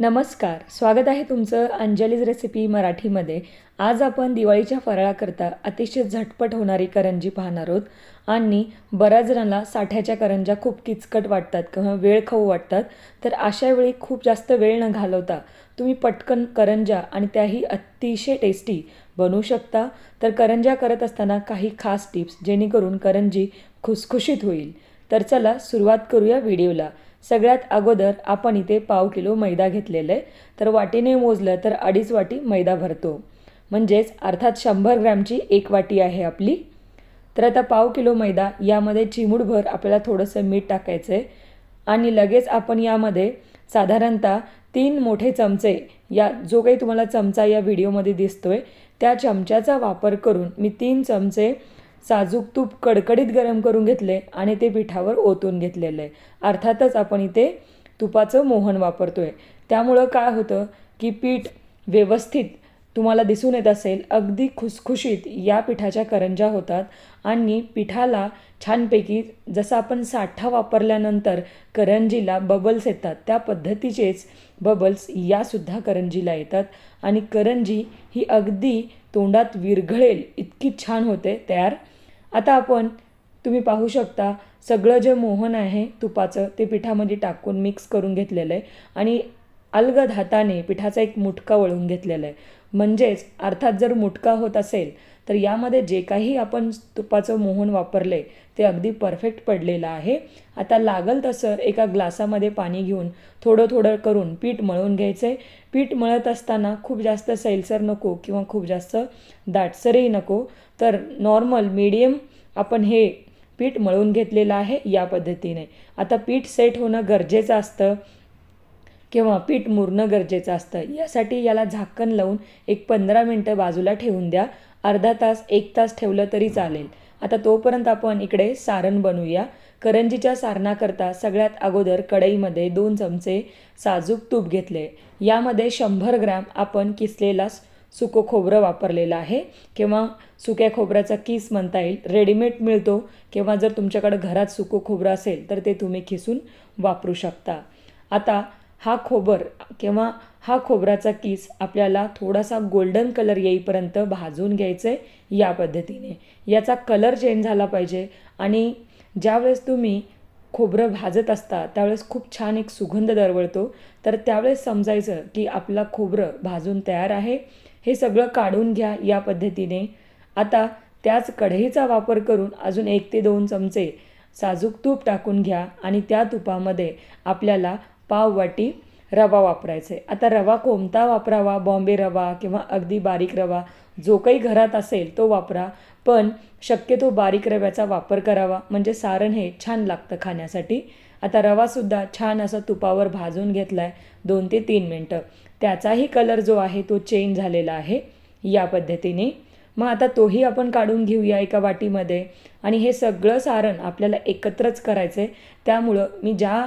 नमस्कार स्वागत आहे तुमचं अंजलीज रेसिपी मराठीमध्ये आज आपण दिवाळीच्या फराळाकरता अतिशय झटपट होणारी करंजी पाहणार आहोत आणि बऱ्याच जणांना साठ्याच्या करंजा खूप किचकट वाटतात किंवा वेळ खाऊ वाटतात तर अशा वेळी खूप जास्त वेळ न घालवता तुम्ही पटकन करंजा आणि त्याही अतिशय टेस्टी बनवू शकता तर करंजा करत असताना काही खास टिप्स जेणेकरून करंजी खुसखुशीत होईल तर चला सुरुवात करूया व्हिडिओला सगळ्यात अगोदर आपण इथे पाव किलो मैदा घेतलेला आहे तर वाटीने मोजलं तर अडीच वाटी मैदा भरतो म्हणजेच अर्थात शंभर ग्रॅमची एक वाटी आहे आपली तर आता पाव किलो मैदा यामध्ये चिमूडभर आपल्याला थोडंसं मीठ टाकायचं आहे आणि लगेच आपण यामध्ये साधारणतः तीन मोठे चमचे या जो काही तुम्हाला चमचा या व्हिडिओमध्ये दिसतो आहे त्या चमच्याचा वापर करून मी तीन चमचे साजूक तूप कडकडीत गरम करून घेतले आणि ते पिठावर ओतून घेतलेलं आहे अर्थातच आपण इथे तुपाचं मोहन वापरतो आहे त्यामुळं काय होतं की पीठ व्यवस्थित तुम्हाला दिसून येत असेल अगदी खुसखुशीत या पिठाच्या करंजा होतात आणि पिठाला छानपैकी जसं आपण साठा वापरल्यानंतर करंजीला बबल्स येतात त्या पद्धतीचेच बबल्स यासुद्धा करंजीला येतात आणि करंजी ही अगदी तोंडात विरघळेल इतकी छान होते तयार आता आपण तुम्ही पाहू शकता सगळं जे मोहन आहे तुपाचं ते पिठामध्ये टाकून मिक्स करून घेतलेलं आहे आणि अलगद हाताने पिठाचा एक मुटका वळून घेतलेला आहे म्हणजेच अर्थात जर मुटका होत असेल तर यामध्ये जे काही आपण तुपाचं मोहन वापरलं आहे ते अगदी परफेक्ट पडलेलं आहे आता लागल तसं एका ग्लासामध्ये पाणी घेऊन थोडं थोडं करून पीठ मळून घ्यायचं आहे पीठ मळत असताना खूप जास्त सैलसर नको किंवा खूप जास्त दाटसरही नको तर नॉर्मल मीडियम आपण हे पीठ मळून घेतलेलं आहे या पद्धतीने आता पीठ सेट होणं गरजेचं असतं किंवा पीठ मुरणं गरजेचं असतं यासाठी याला झाकण लावून एक पंधरा मिनटं बाजूला ठेवून द्या अर्धा तास एक तास ठेवलं तरी चालेल आता तोपर्यंत आपण इकडे सारण बनवूया करंजीच्या सारणाकरता सगळ्यात अगोदर कढईमध्ये दोन चमचे साजूक तूप घेतले यामध्ये शंभर ग्रॅम आपण किसलेला सुको खोबरं वापरलेलं आहे किंवा सुक्या खोबऱ्याचा किस म्हणता येईल रेडीमेड मिळतो किंवा जर तुमच्याकडं घरात सुको खोबरं असेल तर ते तुम्ही खिसून वापरू शकता आता हा खोबर किंवा हा खोबराचा किस आपल्याला थोडासा गोल्डन कलर येईपर्यंत भाजून घ्यायचं आहे या पद्धतीने याचा कलर चेंज झाला पाहिजे आणि ज्यावेळेस तुम्ही खोबरं भाजत असता त्यावेळेस खूप छान एक सुगंध दरवळतो तर त्यावेळेस समजायचं की आपला खोबरं भाजून तयार आहे हे सगळं काढून घ्या या पद्धतीने आता त्याच कढईचा वापर करून अजून एक ते दोन चमचे साजूक तूप टाकून घ्या आणि त्या तुपामध्ये आपल्याला पाव वाटी रवा वापरायचा आहे आता रवा कोणता वापरावा बॉम्बे रवा किंवा अगदी बारीक रवा जो काही घरात असेल तो वापरा पण शक्यतो बारीक रव्याचा वापर करावा म्हणजे सारण हे छान लागतं खाण्यासाठी आता रवासुद्धा छान असं तुपावर भाजून घेतला आहे दोन ते तीन मिनटं त्याचाही कलर जो आहे तो चेंज झालेला आहे या पद्धतीने मग आता तोही आपण काढून घेऊया एका वाटीमध्ये आणि हे सगळं सारण आपल्याला एकत्रच करायचं आहे त्यामुळं मी ज्या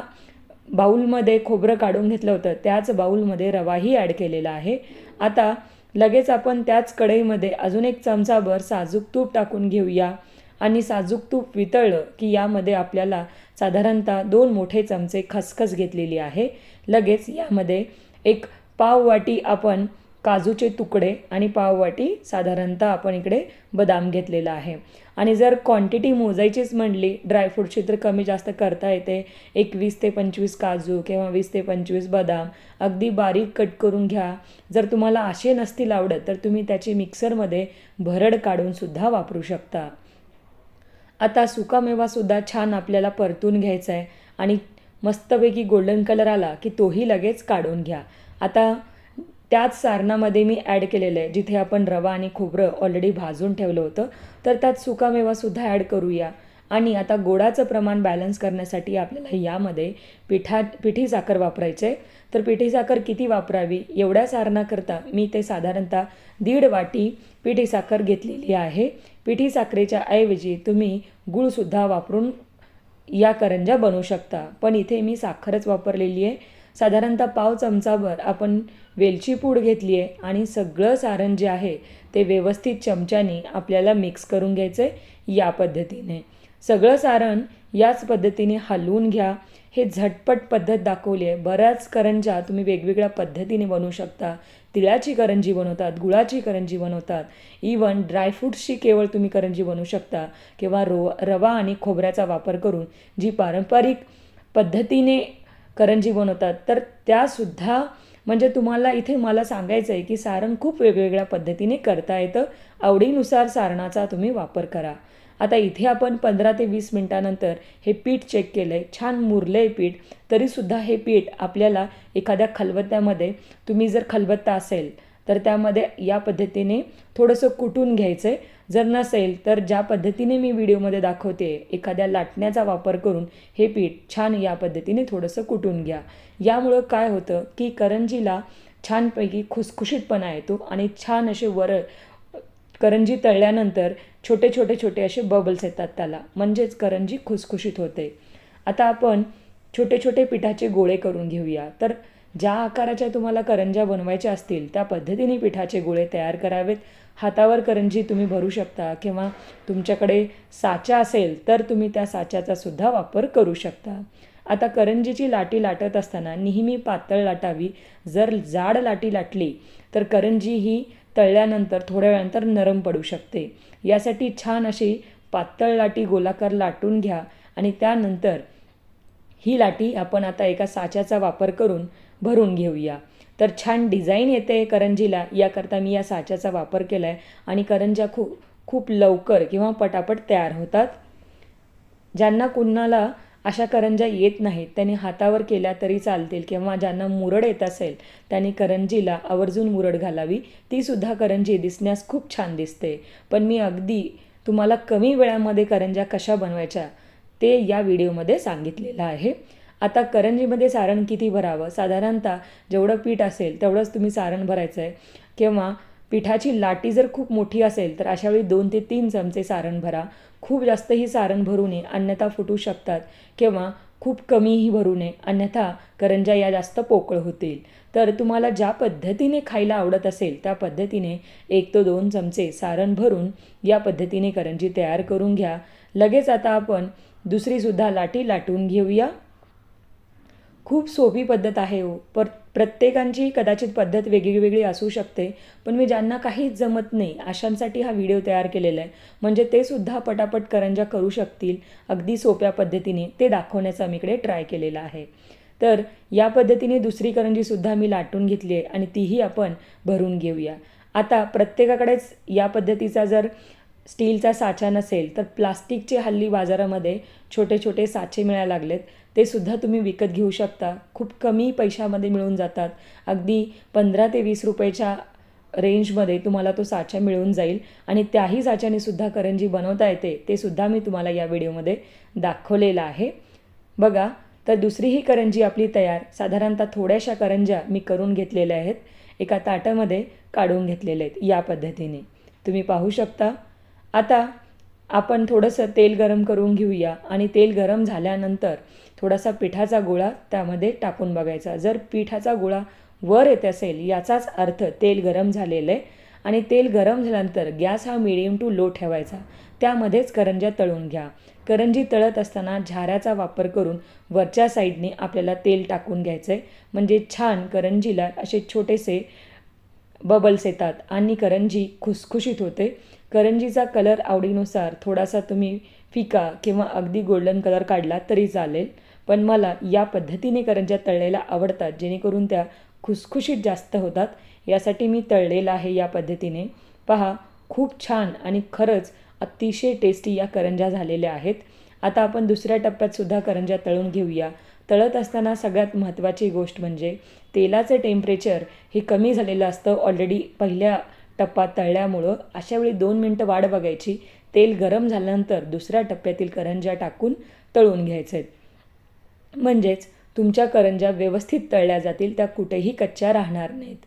बाऊलमध्ये खोबरं काढून घेतलं होतं त्याच बाऊलमध्ये रवाही ॲड केलेला आहे आता लगेच आपण त्याच कढईमध्ये अजून एक चमचाभर साजूक तूप टाकून घेऊया आणि साजूक तूप वितळलं की यामध्ये आपल्याला साधारणतः दोन मोठे चमचे खसखस घेतलेली आहे लगेच यामध्ये एक पाव वाटी आपण काजूचे तुकडे आणि पाववाटी साधारणतः आपण इकडे बदाम घेतलेला आहे आणि जर क्वांटिटी मोजायचीच म्हणली ड्रायफ्रूटची तर कमी जास्त करता येते एकवीस ते पंचवीस काजू किंवा वीस ते पंचवीस बदाम अगदी बारीक कट करून घ्या जर तुम्हाला असे नसतील आवडत तर तुम्ही त्याची मिक्सरमध्ये भरड काढूनसुद्धा वापरू शकता आता सुकामेवासुद्धा छान आपल्याला परतून घ्यायचा आहे आणि मस्तपैकी गोल्डन कलर आला की तोही लगेच काढून घ्या आता त्याच सारणामध्ये मी ॲड केलेलं आहे जिथे आपण रवा आणि खोबरं ऑलरेडी भाजून ठेवलं होतं तर त्यात सुकामेवासुद्धा ॲड करूया आणि आता गोडाचं प्रमाण बॅलन्स करण्यासाठी आपल्याला यामध्ये पिठा पिठी साखर वापरायचे तर पिठी साखर किती वापरावी एवढ्या सारणाकरता मी ते साधारणतः दीड वाटी पिठी साखर घेतलेली आहे पिठी साखरेच्या ऐवजी तुम्ही गूळसुद्धा वापरून या करंजा बनवू शकता पण इथे मी साखरच वापरलेली आहे साधारणतः पाव चमचाभर आपण वेलची पूड घेतली आहे आणि सगळं सारण जे आहे ते व्यवस्थित चमच्याने आपल्याला मिक्स करून घ्यायचं आहे या पद्धतीने सगळं सारण याच पद्धतीने हलवून घ्या हे झटपट पद्धत दाखवली आहे बऱ्याच करंजा तुम्ही वेगवेगळ्या पद्धतीने बनवू शकता तिळाची करंजी बनवतात गुळाची करंजी बनवतात इवन ड्रायफ्रूट्सची केवळ तुम्ही करंजी बनवू शकता किंवा रो रवा आणि खोबऱ्याचा वापर करून जी पारंपरिक पद्धतीने करंजी बनवतात तर त्यासुद्धा म्हणजे तुम्हाला इथे मला सांगायचं आहे की सारण खूप वेगवेगळ्या पद्धतीने करता येतं आवडीनुसार सारणाचा तुम्ही वापर करा आता इथे आपण पंधरा ते वीस मिनटानंतर हे पीठ चेक केलं आहे छान मुरलं आहे पीठ तरीसुद्धा हे पीठ आपल्याला एखाद्या खलबत्त्यामध्ये तुम्ही जर खलबत्ता असेल तर त्यामध्ये या पद्धतीने थोडंसं कुटून घ्यायचं आहे जर नसेल तर ज्या पद्धतीने मी व्हिडिओमध्ये दाखवते एखाद्या लाटण्याचा वापर करून हे पीठ छान या पद्धतीने थोडंसं कुटून घ्या यामुळं काय होतं की करंजीला छानपैकी खुसखुशीतपणा येतो आणि छान असे वरळ करंजी तळल्यानंतर छोटे छोटे छोटे असे बबल्स येतात त्याला म्हणजेच करंजी खुसखुशीत होते आता आपण छोटे छोटे पिठाचे गोळे करून घेऊया तर ज्या आकाराच्या तुम्हाला करंज्या बनवायच्या असतील त्या पद्धतीने पिठाचे गोळे तयार करावेत हातावर करंजी तुम्ही भरू शकता किंवा तुमच्याकडे साचा असेल तर तुम्ही त्या साच्याचा सुद्धा वापर करू शकता आता करंजीची लाटी लाटत असताना नेहमी पातळ लाटावी जर जाड लाटी लाटली तर करंजी ही तळल्यानंतर थोड्या वेळानंतर नरम पडू शकते यासाठी छान अशी पातळ लाटी गोलाकार लाटून घ्या आणि त्यानंतर ही लाटी आपण आता एका साच्याचा वापर करून भरून घेऊया तर छान डिझाईन येते करंजीला याकरता मी या साच्याचा वापर केला आहे आणि करंज्या खूप खूप लवकर किंवा पटापट तयार होतात ज्यांना कुणाला अशा करंज्या येत नाहीत त्यांनी हातावर केल्या तरी चालतील किंवा ज्यांना मुरड येत असेल त्यांनी करंजीला आवर्जून मुरड घालावी तीसुद्धा करंजी दिसण्यास खूप छान दिसते पण मी अगदी तुम्हाला कमी वेळामध्ये करंज्या कशा बनवायच्या ते या व्हिडिओमध्ये सांगितलेलं आहे आता करंजीमध्ये सारण किती भरावं साधारणतः जेवढं पीठ असेल तेवढंच तुम्ही सारण भरायचं आहे किंवा पिठाची लाटी जर खूप मोठी असेल तर अशावेळी दोन ते तीन चमचे सारण भरा खूप जास्तही सारण भरू नये अन्यथा फुटू शकतात किंवा खूप कमीही भरू नये अन्यथा करंजा या जास्त पोकळ होतील तर तुम्हाला ज्या पद्धतीने खायला आवडत असेल त्या पद्धतीने एक तो दोन चमचे सारण भरून या पद्धतीने करंजी तयार करून घ्या लगेच आता आपण दुसरीसुद्धा लाटी लाटून घेऊया खूप सोपी पद्धत आहे हो पर प्रत्येकांची कदाचित पद्धत वेगळी असू शकते पण मी ज्यांना काहीच जमत नाही अशांसाठी हा व्हिडिओ तयार केलेला आहे म्हणजे ते सुद्धा पटापट करंजा करू शकतील अगदी सोप्या पद्धतीने ते दाखवण्याचा मीकडे ट्राय केलेला आहे तर या पद्धतीने दुसरी करंजीसुद्धा मी लाटून घेतली आहे आणि तीही आपण भरून घेऊया आता प्रत्येकाकडेच या पद्धतीचा जर स्टीलचा साचा नसेल तर प्लास्टिकचे हल्ली बाजारामध्ये छोटे छोटे साचे मिळायला लागलेत ते सुद्धा तुम्ही विकत घेऊ शकता खूप कमी पैशामध्ये मिळून जातात अगदी पंधरा ते वीस रुपयाच्या रेंजमध्ये तुम्हाला तो साचा मिळून जाईल आणि त्याही साच्याने सुद्धा करंजी बनवता येते ते सुद्धा मी तुम्हाला या व्हिडिओमध्ये दाखवलेलं आहे बघा तर दुसरी ही करंजी आपली तयार साधारणतः थोड्याशा करंज्या मी करून घेतलेल्या आहेत एका ताटामध्ये काढून घेतलेल्या आहेत या पद्धतीने तुम्ही पाहू शकता आता आपण थोडंसं तेल गरम करून घेऊया आणि तेल गरम झाल्यानंतर थोडासा पिठाचा गोळा त्यामध्ये टाकून बघायचा जर पिठाचा गोळा वर येत असेल याचाच अर्थ तेल गरम झालेलं आहे आणि तेल गरम झाल्यानंतर गॅस हा मिडियम टू लो ठेवायचा त्यामध्येच करंज्या तळून घ्या करंजी तळत असताना झाऱ्याचा वापर करून वरच्या साईडने आपल्याला तेल टाकून घ्यायचं आहे म्हणजे छान करंजीला असे छोटेसे बबल्स येतात आणि करंजी खुसखुशीत होते करंजीचा कलर आवडीनुसार थोडासा तुम्ही फिका किंवा अगदी गोल्डन कलर काढला तरी चालेल पण मला या पद्धतीने करंज्या तळलेल्या आवडतात जेणेकरून त्या खुसखुशीत जास्त होतात यासाठी मी तळलेलं आहे या पद्धतीने पहा खूप छान आणि खरंच अतिशय टेस्टी या करंज्या झालेल्या आहेत आता आपण दुसऱ्या टप्प्यातसुद्धा करंज्या तळून घेऊया तळत असताना सगळ्यात महत्त्वाची गोष्ट म्हणजे तेलाचं टेम्परेचर हे कमी झालेलं असतं ऑलरेडी पहिल्या टप्पा तळल्यामुळं वेळी दोन मिनटं वाढ बघायची तेल गरम झाल्यानंतर दुसऱ्या टप्प्यातील करंज्या टाकून तळून घ्यायचं आहेत म्हणजेच तुमच्या करंजा व्यवस्थित तळल्या जातील त्या कुठेही कच्च्या राहणार नाहीत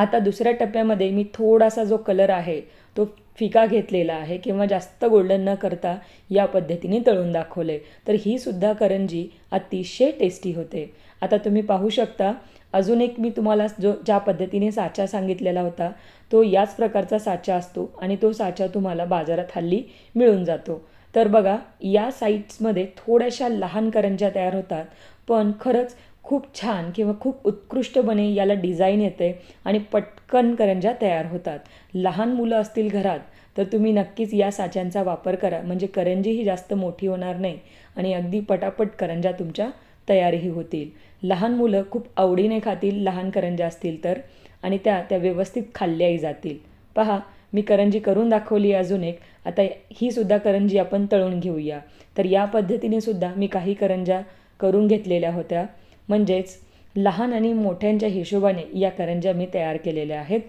आता दुसऱ्या टप्प्यामध्ये मी थोडासा जो कलर आहे तो फिका घेतलेला आहे किंवा जास्त गोल्डन न करता या पद्धतीने तळून दाखवले तर ही सुद्धा करंजी अतिशय टेस्टी होते आता तुम्ही पाहू शकता अजून एक मी तुम्हाला जो ज्या पद्धतीने साचा सांगितलेला होता तो याच प्रकारचा साचा असतो आणि तो साचा तुम्हाला बाजारात हल्ली मिळून जातो तर बघा या साईट्समध्ये थोड्याशा लहान करंज्या तयार होतात पण खरंच खूप छान किंवा खूप उत्कृष्टपणे याला डिझाईन येते आणि पटकन करंज्या तयार होतात लहान मुलं असतील घरात तर तुम्ही नक्कीच या साच्यांचा वापर करा म्हणजे करंजी ही जास्त मोठी होणार नाही आणि अगदी पटापट करंजा तुमच्या तयारही होतील लहान मुलं खूप आवडीने खातील लहान करंजा असतील तर आणि त्या त्या व्यवस्थित खाल्ल्याही जातील पहा मी करंजी करून दाखवली अजून एक आता ही सुद्धा करंजी आपण तळून घेऊया तर या पद्धतीने सुद्धा मी काही करंजा करून घेतलेल्या होत्या म्हणजेच लहान आणि मोठ्यांच्या हिशोबाने या करंजा मी तयार केलेल्या आहेत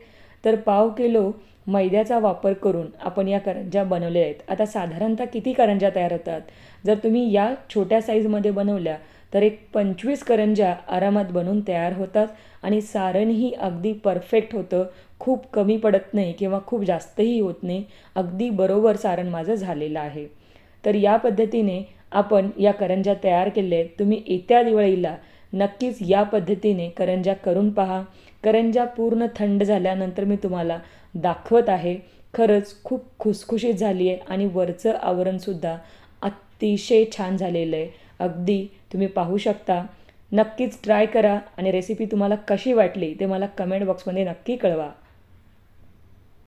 तर पाव किलो मैद्याचा वापर करून आपण या करंजा बनवल्या आहेत आता साधारणतः किती करंजा तयार होतात जर तुम्ही या छोट्या साईजमध्ये बनवल्या तर एक पंचवीस करंजा आरामात बनून तयार होतात आणि सारणही अगदी परफेक्ट होतं खूप कमी पडत नाही किंवा खूप जास्तही होत नाही अगदी बरोबर सारण माझं झालेलं आहे तर या पद्धतीने आपण या करंजा तयार केले आहेत तुम्ही येत्या दिवाळीला नक्कीच या पद्धतीने करंजा करून पहा करंजा पूर्ण थंड झाल्यानंतर मी तुम्हाला दाखवत आहे खरंच खूप खुसखुशीत झाली आहे आणि वरचं आवरणसुद्धा अतिशय छान झालेलं आहे अगदी तुम्ही पाहू शकता नक्कीच ट्राय करा आणि रेसिपी तुम्हाला कशी वाटली ते मला कमेंट बॉक्समध्ये नक्की कळवा